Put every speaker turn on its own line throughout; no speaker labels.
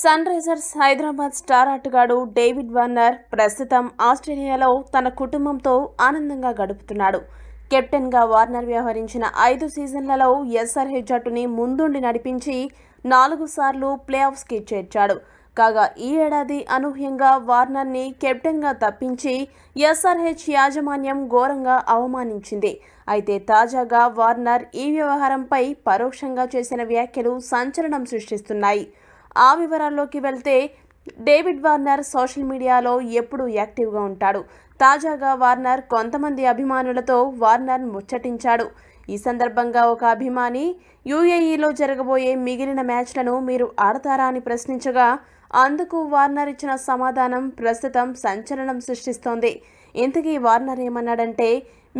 sun Sunrisers Hyderabad star ఆటగాడు David Warner ప్రస్తుతం ఆస్ట్రేలియాలో తన కుటుంబంతో ఆనందంగా గడుపుతున్నాడు కెప్టెన్గా వార్నర్ వ్యవహరించిన ఐదు సీజన్లలో ఎస్ఆర్హెచ్ జట్టుని ముందుండి నడిపించి నాలుగు సార్లు ప్లే ఆఫ్స్కి చేర్చాడు కాగా ఈ ఏడాది అనూహ్యంగా వార్నర్ని కెప్టెన్గా తప్పించి ఎస్ఆర్హెచ్ యాజమాన్యం ఘోరంగా అవమానించింది అయితే తాజాగా వార్నర్ ఈ వ్యవహారంపై పరోక్షంగా చేసిన వ్యాఖ్యలు సంచలనం సృష్టిస్తున్నాయి ఆ వివరాల్లోకి వెళ్తే డేవిడ్ వార్నర్ సోషల్ మీడియాలో ఎప్పుడూ యాక్టివ్గా ఉంటాడు తాజాగా వార్నర్ కొంతమంది అభిమానులతో వార్నర్ ముచ్చటించాడు ఈ సందర్భంగా ఒక అభిమాని యూఏఈలో జరగబోయే మిగిలిన మ్యాచ్లను మీరు ఆడతారా అని ప్రశ్నించగా అందుకు వార్నర్ ఇచ్చిన సమాధానం ప్రస్తుతం సంచలనం సృష్టిస్తోంది ఇంతకీ వార్నర్ ఏమన్నాడంటే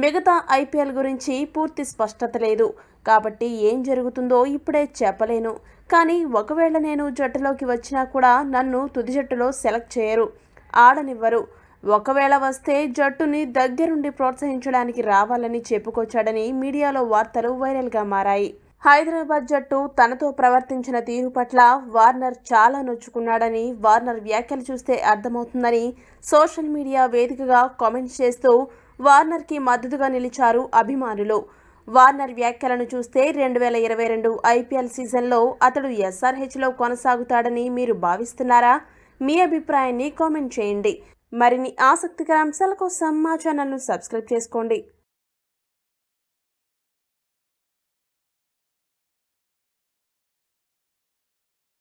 మిగతా ఐపీఎల్ గురించి పూర్తి స్పష్టత లేదు కాబట్టి ఏం జరుగుతుందో ఇప్పుడే చెప్పలేను కానీ ఒకవేళ నేను జట్టులోకి వచ్చినా కూడా నన్ను తుది జట్టులో సెలెక్ట్ చేయరు ఆడనివ్వరు ఒకవేళ వస్తే జట్టుని దగ్గరుండి ప్రోత్సహించడానికి రావాలని చెప్పుకొచ్చాడని మీడియాలో వార్తలు వైరల్గా మారాయి హైదరాబాద్ జట్టు తనతో ప్రవర్తించిన తీరు పట్ల వార్నర్ చాలా నొచ్చుకున్నాడని వార్నర్ వ్యాఖ్యలు చూస్తే అర్థమవుతుందని సోషల్ మీడియా వేదికగా కామెంట్స్ చేస్తూ వార్నర్కి మద్దతుగా నిలిచారు అభిమానులు వార్నర్ వ్యాఖ్యలను చూస్తే రెండు వేల ఇరవై రెండు ఐపీఎల్ సీజన్లో అతడు ఎస్ఆర్హెచ్లో కొనసాగుతాడని మీరు భావిస్తున్నారా మీ అభిప్రాయాన్ని కామెంట్ చేయండి మరిన్ని ఆసక్తికర అంశాల కోసం మా ఛానల్ను సబ్స్క్రైబ్ చేసుకోండి